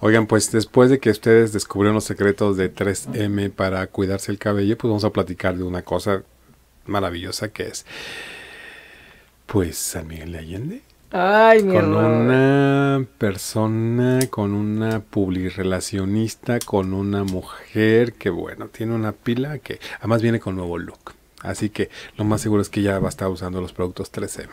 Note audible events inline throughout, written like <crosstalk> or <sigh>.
Oigan, pues después de que ustedes descubrieron los secretos de 3M para cuidarse el cabello, pues vamos a platicar de una cosa maravillosa que es, pues, San Miguel de Allende. Ay, mi con una persona, con una publirelacionista, con una mujer que, bueno, tiene una pila que además viene con nuevo look. Así que lo más seguro es que ya va a estar usando los productos 3M.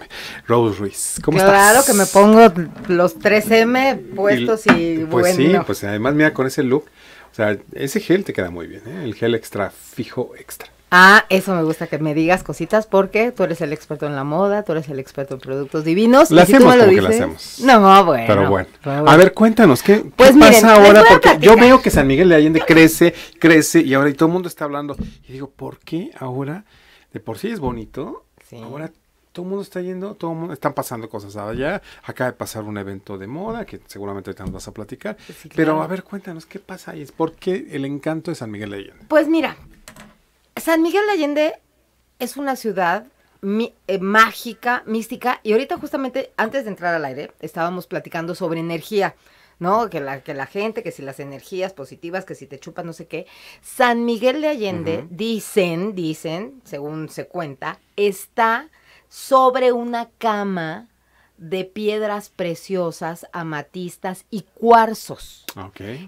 Rose Ruiz, ¿cómo Claro que me pongo los 3M puestos y, pues sí, pues además mira con ese look, o sea, ese gel te queda muy bien, ¿eh? el gel extra fijo extra. Ah, eso me gusta que me digas cositas porque tú eres el experto en la moda, tú eres el experto en productos divinos. La hacemos como que la hacemos. No, bueno. Pero bueno. A ver, cuéntanos, ¿qué, pues pasa ahora? Porque yo veo que San Miguel de Allende crece, crece y ahora y todo el mundo está hablando. Y digo, ¿por qué ahora? De por sí es bonito, sí. ahora todo el mundo está yendo, todo el mundo, están pasando cosas allá. Acaba de pasar un evento de moda que seguramente ahorita nos vas a platicar. Pero a ver, cuéntanos qué pasa y es por qué el encanto de San Miguel de Allende. Pues mira, San Miguel de Allende es una ciudad eh, mágica, mística, y ahorita justamente antes de entrar al aire estábamos platicando sobre energía. ¿no? Que la, gente, que si las energías positivas, que si te chupas no sé qué. San Miguel de Allende, dicen, dicen, según se cuenta, está sobre una cama de piedras preciosas, amatistas y cuarzos.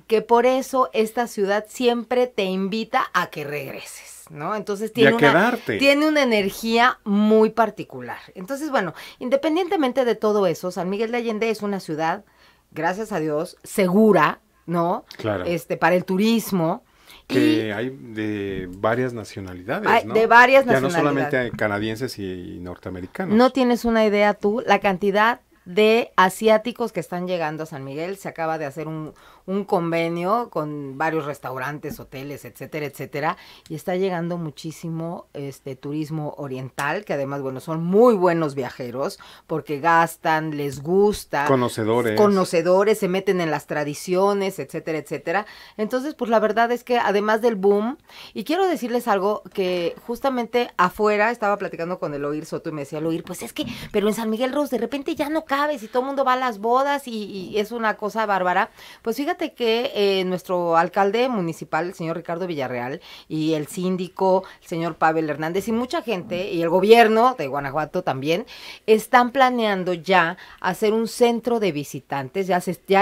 Que por eso esta ciudad siempre te invita a que regreses, ¿no? Entonces tiene, una, tiene una energía muy particular. Entonces, bueno, independientemente de todo eso, San Miguel de Allende es una ciudad, gracias a Dios, segura, ¿no? Claro. Este, para el turismo. Que hay de varias nacionalidades. De varias nacionalidades. Ya no solamente canadienses y norteamericanos. No tienes una idea tú la cantidad de asiáticos que están llegando a San Miguel. Se acaba de hacer un, un convenio con varios restaurantes, hoteles, etcétera, etcétera, y está llegando muchísimo este turismo oriental, que además, bueno, son muy buenos viajeros porque gastan, les gusta. Conocedores. Conocedores, se meten en las tradiciones, etcétera, etcétera. Entonces, pues la verdad es que además del boom, y quiero decirles algo que justamente afuera estaba platicando con el Oír Soto y me decía, el Oír, pues es que, pero en San Miguel Ross de repente ya no cabes y todo el mundo va a las bodas y, y es una cosa bárbara. Pues fíjate que eh, nuestro alcalde municipal, el señor Ricardo Villarreal, y el síndico, el señor Pavel Hernández, y mucha gente, y el gobierno de Guanajuato también, están planeando ya hacer un centro de visitantes, ya,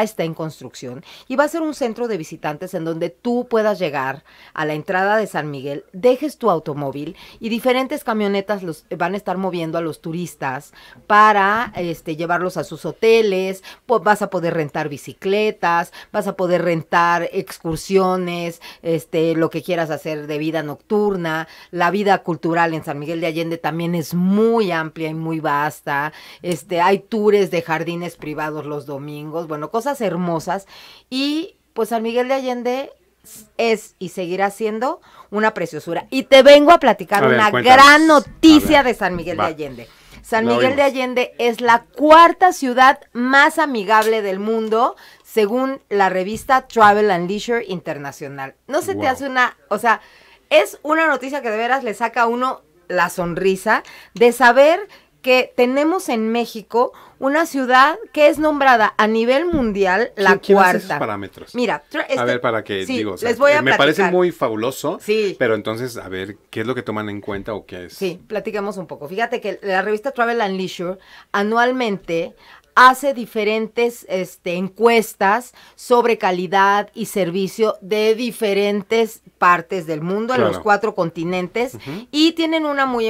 está en construcción, y va a ser un centro de visitantes en donde tú puedas llegar a la entrada de San Miguel, dejes tu automóvil y diferentes camionetas los van a estar moviendo a los turistas para este, llevarlos a sus hoteles, vas a poder rentar bicicletas, vas a poder rentar excursiones, este, lo que quieras hacer de vida nocturna. La vida cultural en San Miguel de Allende también es muy amplia y muy vasta. Este, hay tours de jardines privados los domingos, bueno, cosas hermosas. Y pues San Miguel de Allende es y seguirá siendo una preciosura. Y te vengo a platicar una gran noticia de San Miguel de Allende. San Miguel de Allende es la cuarta ciudad más amigable del mundo, según la revista Travel and Leisure Internacional. No se te hace una, o sea, es una noticia que de veras le saca a uno la sonrisa de saber que tenemos en México una ciudad que es nombrada a nivel mundial la cuarta. parámetros? Mira, a este ver para qué digo, eh, me parece muy fabuloso, sí. pero entonces a ver qué es lo que toman en cuenta o qué es. Sí, platicamos un poco. Fíjate que la revista Travel and Leisure anualmente hace diferentes este, encuestas sobre calidad y servicio de diferentes partes del mundo, en los cuatro continentes, y tienen una muy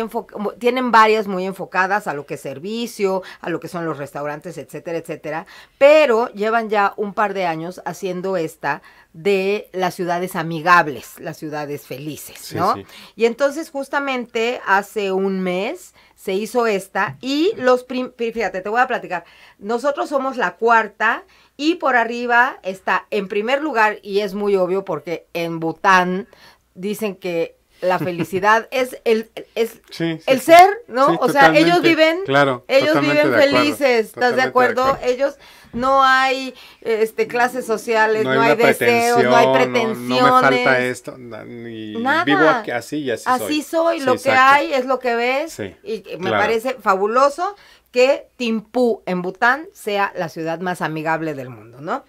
tienen varias muy enfocadas a lo que es servicio, a lo que son los restaurantes, etcétera, etcétera, pero llevan ya un par de años haciendo esta de las ciudades amigables, las ciudades felices, ¿no? Y entonces justamente hace un mes se hizo esta y los, fíjate, te voy a platicar, nosotros somos la cuarta y por arriba está en primer lugar, y es muy obvio porque en Bután dicen que la felicidad, <laughs> es el, es el ser, ¿no? o sea, ellos viven, ellos viven felices, ¿estás de acuerdo? Ellos no hay este clases sociales, no, hay, deseos, no hay pretensiones. No, me falta esto, ni vivo así y así, soy. Así soy, lo que hay es lo que ves y me parece fabuloso que Timpú en Bután sea la ciudad más amigable del mundo, ¿no?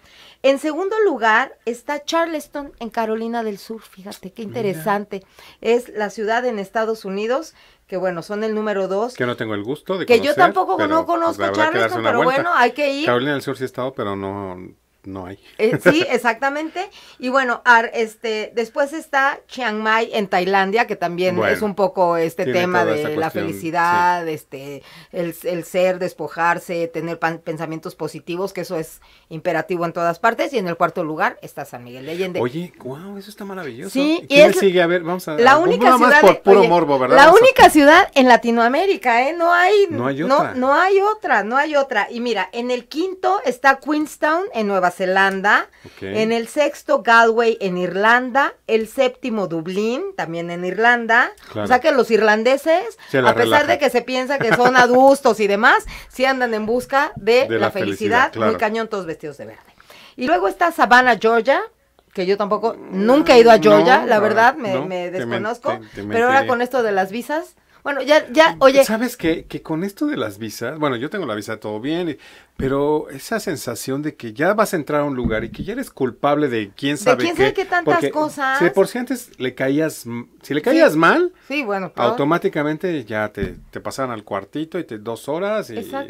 En segundo lugar está Charleston, en Carolina del Sur. Fíjate qué interesante. Es la ciudad en Estados Unidos que bueno, son el número dos. Que no tengo el gusto de Que yo tampoco no conozco pues, Charleston, pero bueno, hay que ir. Carolina del Sur sí he estado, pero no, no hay. Eh, sí, <laughs> exactamente. Y bueno, este, después está Chiang Mai en Tailandia, que también es un poco este tema de la felicidad, este, el, ser, despojarse, tener pensamientos positivos, que eso es imperativo en todas partes. Y en el cuarto lugar está San Miguel de Allende. Oye, wow, eso está maravilloso. Sí, y él sigue? A ver, vamos a la única ciudad por puro ¿verdad? La única ciudad en Latinoamérica, ¿eh? No hay, no hay otra. No, no hay otra, no hay otra. Y mira, en el quinto está Queenstown en Nueva Zelanda, en el sexto Galway en Irlanda, el séptimo Dublín también en Irlanda. O sea que los irlandeses, a pesar de que se piensa que son adustos y demás, sí andan en busca de, la, felicidad, muy cañón todos vestidos de verde. Y luego está Savannah, Georgia, que yo tampoco, nunca he ido a Georgia, la verdad, me, desconozco, pero ahora con esto de las visas, bueno, ya, ya, oye. ¿Sabes qué? Que con esto de las visas, bueno, yo tengo la visa todo bien, pero esa sensación de que ya vas a entrar a un lugar y que ya eres culpable de quién sabe qué. ¿De quién sabe qué tantas cosas? Si por si antes le caías, si le caías mal, sí, bueno, automáticamente ya te, te pasaban al cuartito y te dos horas y, o sea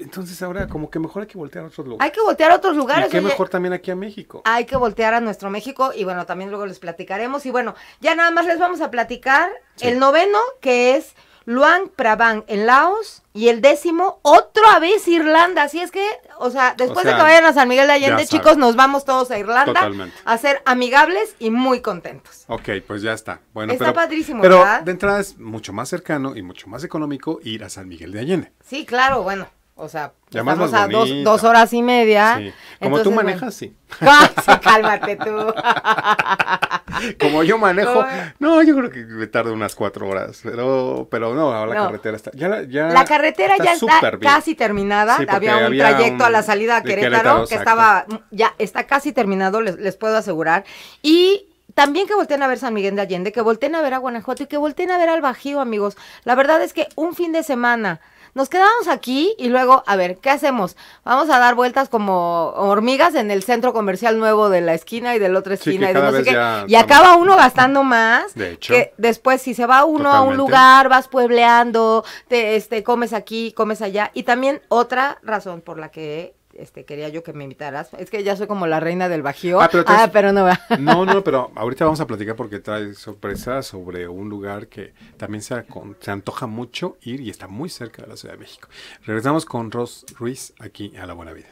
entonces ahora como que mejor hay que voltear a otros lugares. Hay que voltear a otros lugares. Y qué mejor también aquí a México. Hay que voltear a nuestro México y bueno, también luego les platicaremos. Y bueno, ya nada más les vamos a platicar el noveno que es Luang Prabang en Laos y el décimo otra vez Irlanda. Así es que, o sea, después de que vayan a San Miguel de Allende, chicos, nos vamos todos a Irlanda a ser amigables y muy contentos. Ok, pues ya está. Bueno, está pero, padrísimo. Pero de entrada es mucho más cercano y mucho más económico ir a San Miguel de Allende. Sí, claro, bueno. O sea, a dos, horas y media. Como tú manejas, <laughs> ah, sí. Cálmate tú. <laughs> Como yo manejo, no, yo creo que me tarda unas cuatro horas, pero, pero no, ahora la carretera está, ya, la, carretera ya está casi terminada, había un trayecto a la salida a Querétaro, que estaba, ya está casi terminado, les, les puedo asegurar, y también que volteen a ver San Miguel de Allende, que volteen a ver a Guanajuato y que volteen a ver al Bajío, amigos. La verdad es que un fin de semana nos quedamos aquí y luego, a ver, ¿qué hacemos? Vamos a dar vueltas como hormigas en el centro comercial nuevo de la esquina y de la otra esquina y Y acaba uno gastando más. De hecho. Que después, si se va uno a un lugar, vas puebleando, te este, comes aquí, comes allá. Y también otra razón por la que este, quería yo que me invitaras. Es que ya soy como la reina del Bajío. Ah, pero, ah, no va. No, no, <laughs> pero ahorita vamos a platicar porque trae sorpresa sobre un lugar que también se, se antoja mucho ir y está muy cerca de la Ciudad de México. Regresamos con Ross Ruiz aquí a La Buena Vida.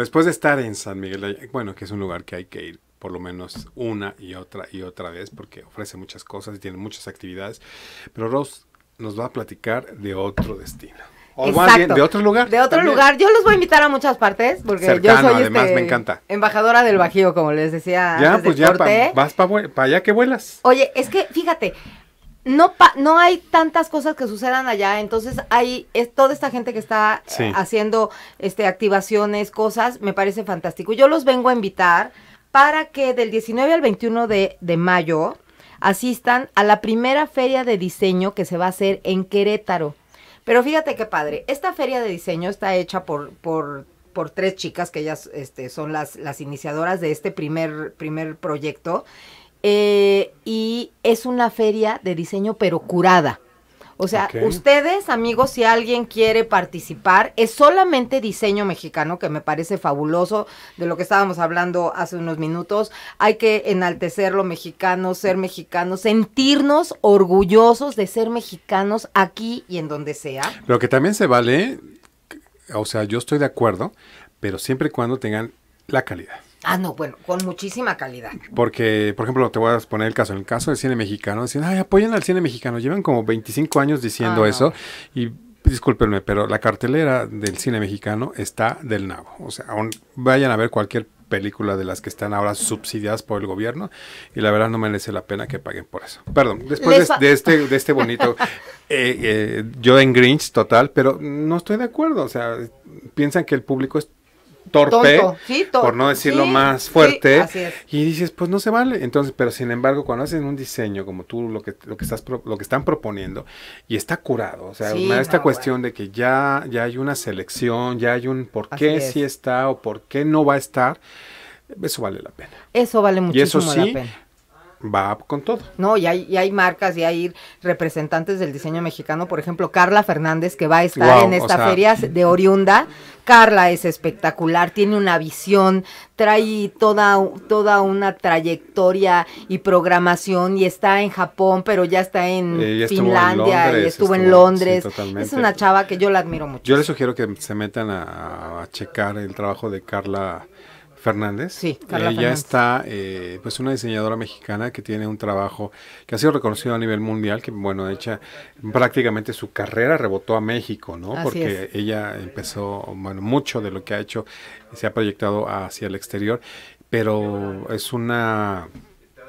después de estar en San Miguel, bueno, que es un lugar que hay que ir por lo menos una y otra y otra vez porque ofrece muchas cosas y tiene muchas actividades, pero ross nos va a platicar de otro destino. O más bien, de otro lugar. De otro lugar. Yo los voy a invitar a muchas partes porque yo soy este, embajadora del Bajío, como les decía. Ya, pues ya vas para allá que vuelas. Oye, es que fíjate, no, pa no hay tantas cosas que sucedan allá, entonces hay es toda esta gente que está eh, haciendo este, activaciones, cosas, me parece fantástico. Yo los vengo a invitar para que del 19 al 21 de, mayo asistan a la primera feria de diseño que se va a hacer en Querétaro. Pero fíjate qué padre, esta feria de diseño está hecha por, por por tres chicas que ellas este, son las, las iniciadoras de este primer, primer proyecto. Eh, y es una feria de diseño pero curada. O sea, ustedes, amigos, si alguien quiere participar, es solamente diseño mexicano, que me parece fabuloso, de lo que estábamos hablando hace unos minutos. Hay que enaltecer lo mexicano, ser mexicanos, sentirnos orgullosos de ser mexicanos aquí y en donde sea. lo que también se vale, o sea, yo estoy de acuerdo, pero siempre y cuando tengan la calidad. Ah, no, bueno, con muchísima calidad. Porque, por ejemplo, te voy a poner el caso, en el caso del cine mexicano, dicen, ay, apoyen al cine mexicano, llevan como 25 años diciendo ah, eso y discúlpenme, pero la cartelera del cine mexicano está del nabo. O sea, vayan a ver cualquier película de las que están ahora subsidiadas por el gobierno y la verdad no merece la pena que paguen por eso. Perdón, después este, de, este, de este bonito <laughs> eh, yo eh, en Grinch total, pero no estoy de acuerdo. O sea, piensan que el público es torpe, por no decirlo más fuerte, y dices, pues no se vale. Entonces, pero sin embargo, cuando hacen un diseño como tú lo que lo que estás lo que están proponiendo y está curado, o sea, esta cuestión de que ya ya hay una selección, ya hay un por qué si está o por qué no va a estar, eso vale la pena. Eso vale mucho la pena va con todo. No, y hay, hay marcas y hay representantes del diseño mexicano, por ejemplo, Carla Fernández, que va a estar en esta feria mm. de Oriunda. Carla es espectacular, tiene una visión, trae toda, toda una trayectoria y programación y está en Japón, pero ya está en Finlandia eh, y estuvo, en Londres. es una chava que yo la admiro mucho. Yo les sugiero que se metan a checar el trabajo de Carla Fernández. Sí, Ella eh, está, eh, pues, una diseñadora mexicana que tiene un trabajo que ha sido reconocido a nivel mundial, que, bueno, hecho prácticamente su carrera rebotó a México, ¿no? Porque ella empezó, bueno, mucho de lo que ha hecho se ha proyectado hacia el exterior, pero es una,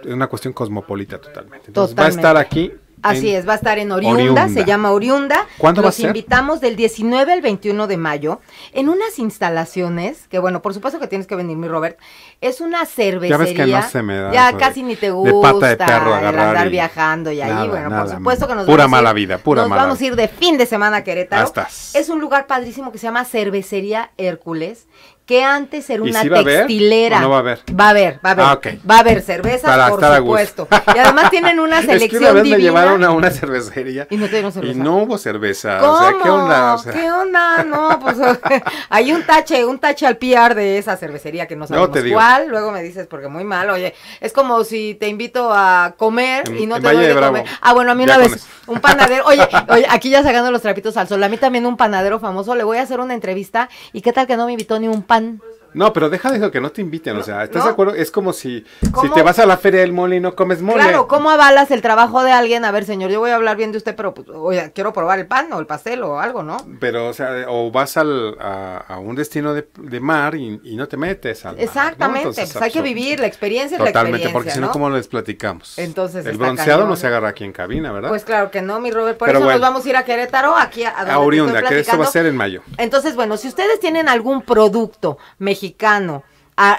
una cuestión cosmopolita totalmente. Entonces, totalmente. va a estar aquí Así es, va a estar en Oriunda, se llama Oriunda. ¿Cuándo Los invitamos del 19 al 21 de mayo en unas instalaciones, que bueno, por supuesto que tienes que venir, mi Robert. Es una cervecería. Ya casi ni te gusta. De pata de perro andar viajando y ahí, bueno, por supuesto que nos Pura mala vida, pura nos vamos a ir de fin de semana a Querétaro. Estás. Es un lugar padrísimo que se llama Cervecería Hércules que antes era una textilera. no va a haber. Va a haber, va a haber. Ah, va a haber cerveza, por supuesto. <laughs> Y además tienen una selección es que una vez me llevaron a una cervecería y no tuvieron cerveza. Y no hubo cerveza. ¿Cómo? O sea, ¿qué onda? ¿Qué onda? No, pues <laughs> hay un tache, un tache al piar de esa cervecería que no sabemos no te digo. cuál. Luego me dices porque muy mal. Oye, es como si te invito a comer y no te doy de comer. Ah, bueno, a mí una vez un panadero. Oye, <laughs> oye, aquí ya sacando los trapitos al sol. A mí también un panadero famoso le voy a hacer una entrevista y qué tal que no me invitó ni un 班。No, pero deja de eso que no te inviten, o sea, ¿estás de acuerdo? Es como si, si te vas a la feria del mole y no comes mole. Claro, ¿cómo avalas el trabajo de alguien? A ver, señor, yo voy a hablar bien de usted, pero pues, quiero probar el pan o el pastel o algo, ¿no? Pero, o sea, o vas al, a, un destino de, mar y, no te metes al Exactamente, mar, pues hay que vivir la experiencia Totalmente, la experiencia, porque si no, ¿cómo les platicamos? Entonces, el bronceado no se agarra aquí en cabina, ¿verdad? Pues claro que no, mi Robert, por eso nos vamos a ir a Querétaro, aquí a, Oriunda, que esto va a ser en mayo. Entonces, bueno, si ustedes tienen algún producto mexicano, mexicano,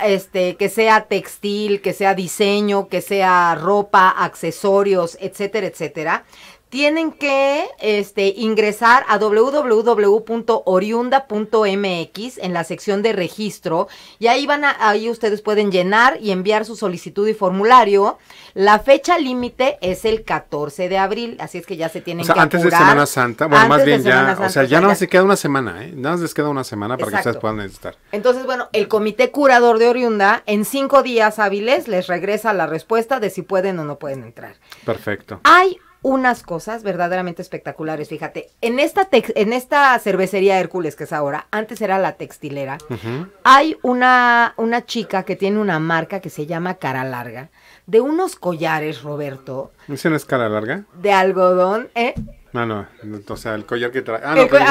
este, que sea textil, que sea diseño, que sea ropa, accesorios, etcétera, etcétera, tienen que este, ingresar a www.oriunda.mx en la sección de registro y ahí van a, ahí ustedes pueden llenar y enviar su solicitud y formulario. La fecha límite es el 14 de abril, así es que ya se tienen o sea, antes de Semana Santa, bueno, más bien ya, o sea, ya no se queda una semana, ¿eh? Nada más les queda una semana para que ustedes puedan necesitar. Entonces, bueno, el comité curador de Oriunda en cinco días hábiles les regresa la respuesta de si pueden o no pueden entrar. Perfecto. Hay unas cosas verdaderamente espectaculares. Fíjate, en esta, en esta cervecería Hércules que es ahora, antes era la textilera, hay una, una chica que tiene una marca que se llama Cara Larga, de unos collares, Roberto. ¿Dicen es cara larga? De algodón, ¿eh? No, no, o sea, el collar que trae. Ah, no, pero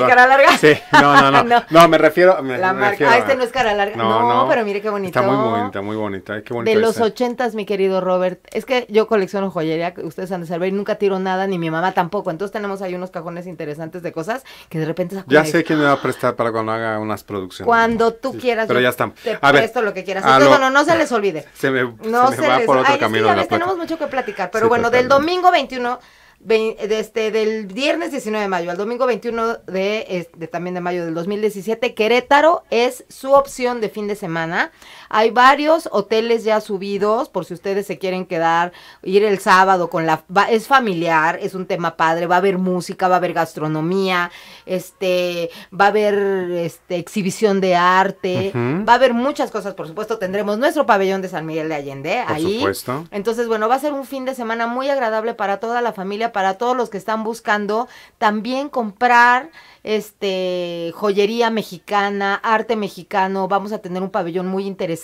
de cara larga? Sí, no, no, <laughs> no. no. me refiero. la marca. ah, este no es cara larga. No, no, pero mire qué bonito. Está muy bonita, muy bonita. bonito de los ochentas, mi querido Robert. Es que yo colecciono joyería, ustedes han de saber, y nunca tiro nada, ni mi mamá tampoco. Entonces tenemos ahí unos cajones interesantes de cosas que de repente Ya sé quién me va a ah". prestar para cuando haga unas producciones. Cuando tú quieras. Pero ya están. Te a presto lo que quieras. Ah, no, no, no se les olvide. Se me, no se, va les... por otro Ay, camino. Es tenemos mucho que platicar. Pero bueno, del domingo 21 desde este, del viernes 19 de mayo al domingo 21 de, también de mayo del 2017, Querétaro es su opción de fin de semana. Hay varios hoteles ya subidos, por si ustedes se quieren quedar, ir el sábado con la... es familiar, es un tema padre, va a haber música, va a haber gastronomía, este, va a haber este, exhibición de arte, va a haber muchas cosas, por supuesto, tendremos nuestro pabellón de San Miguel de Allende por ahí. Supuesto. Entonces, bueno, va a ser un fin de semana muy agradable para toda la familia, para todos los que están buscando también comprar este joyería mexicana, arte mexicano, vamos a tener un pabellón muy interesante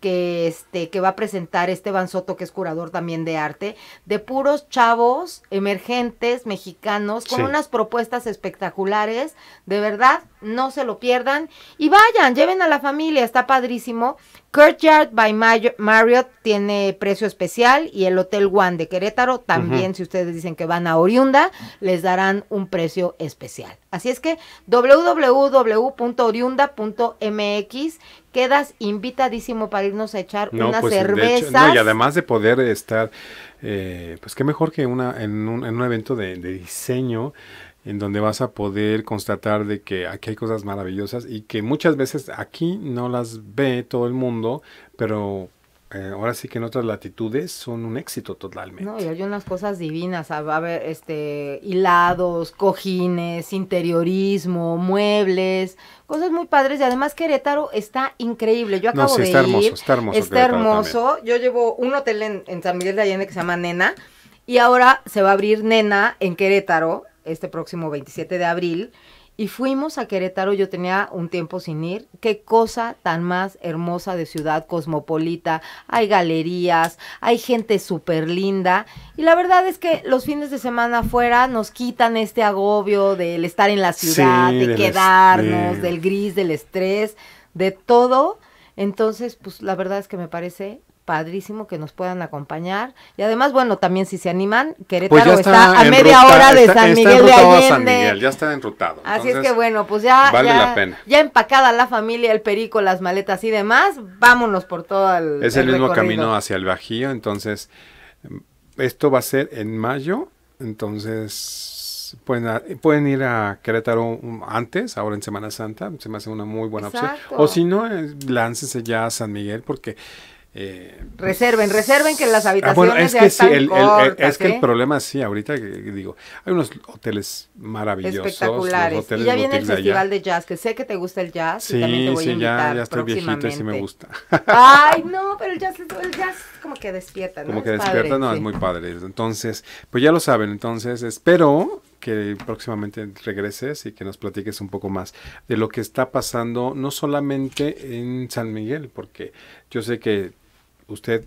que, este, que va a presentar Esteban Soto, que es curador también de arte, de puros chavos emergentes mexicanos con unas propuestas espectaculares. De verdad, no se lo pierdan. Y vayan, lleven a la familia, está padrísimo. Courtyard by Marriott tiene precio especial y el Hotel One de Querétaro también, si ustedes dicen que van a Oriunda, les darán un precio especial. Así es que www.oriunda.mx quedas invitadísimo para irnos a echar una pues, cerveza. y además de poder estar, eh, pues qué mejor que una en un, evento de diseño en donde vas a poder constatar de que aquí hay cosas maravillosas y que muchas veces aquí no las ve todo el mundo, pero eh, ahora sí que en otras latitudes son un éxito totalmente. No, y hay unas cosas divinas, va a haber este, hilados, cojines, interiorismo, muebles, cosas muy padres y además Querétaro está increíble. Yo acabo está de hermoso, Está hermoso, está hermoso. Yo llevo un hotel en San Miguel de Allende que se llama Nena y ahora se va a abrir Nena en Querétaro este próximo 27 de abril y fuimos a Querétaro, yo tenía un tiempo sin ir. Qué cosa tan más hermosa de ciudad cosmopolita. Hay galerías, hay gente súper linda. Y la verdad es que los fines de semana afuera nos quitan este agobio del estar en la ciudad, de quedarnos, del gris, del estrés, de todo. Entonces, pues la verdad es que me parece padrísimo que nos puedan acompañar. Y además, bueno, también si se animan, Querétaro pues está, a media hora de San Miguel de Allende. ya está enrutado. Así es que bueno, pues ya, empacada la familia, el perico, las maletas y demás, vámonos por todo el Es el, mismo camino hacia el Bajío, entonces mm, esto va a ser en mayo, entonces pueden, pueden ir a Querétaro mm, antes, ahora en Semana Santa, se me hace una muy buena opción. O si no, eh, láncese ya a San Miguel porque eh, reserven, pues, reserven que las ah, habitaciones ah, bueno, es que el, es ¿eh? que el problema sí, ahorita digo, hay unos hoteles maravillosos, espectaculares. y ya viene el festival de, jazz, que sé que te gusta el jazz. Sí, y también te voy sí, a invitar ya, estoy viejito y sí me gusta. Ay, no, pero el jazz, el jazz como que despierta, ¿no? Como que despierta, no, es muy padre. Entonces, pues ya lo saben, entonces espero que próximamente regreses y que nos platiques un poco más de lo que está pasando, no solamente en San Miguel, porque yo sé que usted,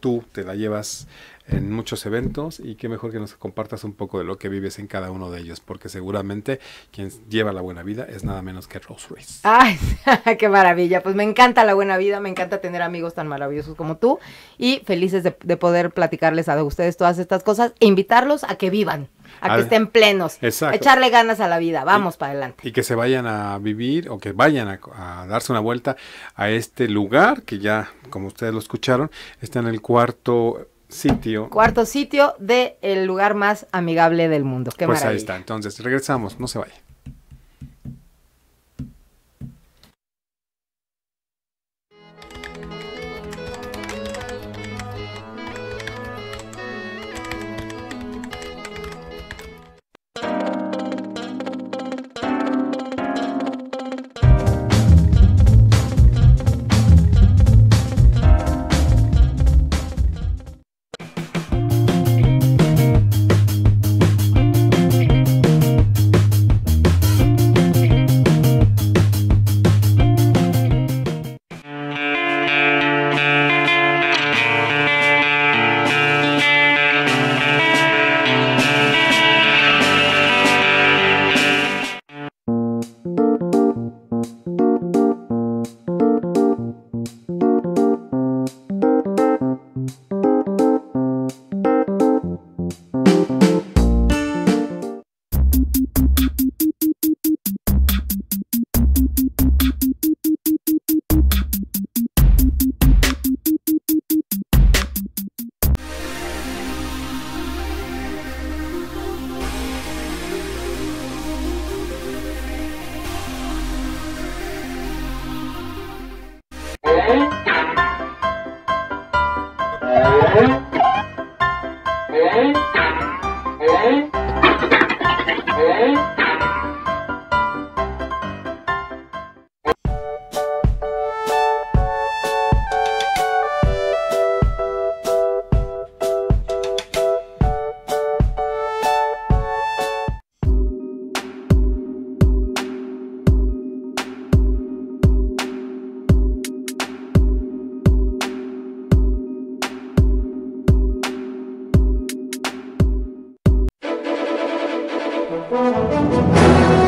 tú, te la llevas en muchos eventos y qué mejor que nos compartas un poco de lo que vives en cada uno de ellos, porque seguramente quien lleva la buena vida es nada menos que Rose Ruiz. ¡Ay, <laughs> qué maravilla! Pues me encanta la buena vida, me encanta tener amigos tan maravillosos como tú y felices de, de poder platicarles a ustedes todas estas cosas e invitarlos a que vivan a, que estén plenos, echarle ganas a la vida, vamos para adelante. Y que se vayan a vivir o que vayan a, darse una vuelta a este lugar que ya, como ustedes lo escucharon, está en el cuarto sitio. Cuarto sitio del el lugar más amigable del mundo. Qué pues ahí está, entonces regresamos, no se vayan. ¿eh? Thank you.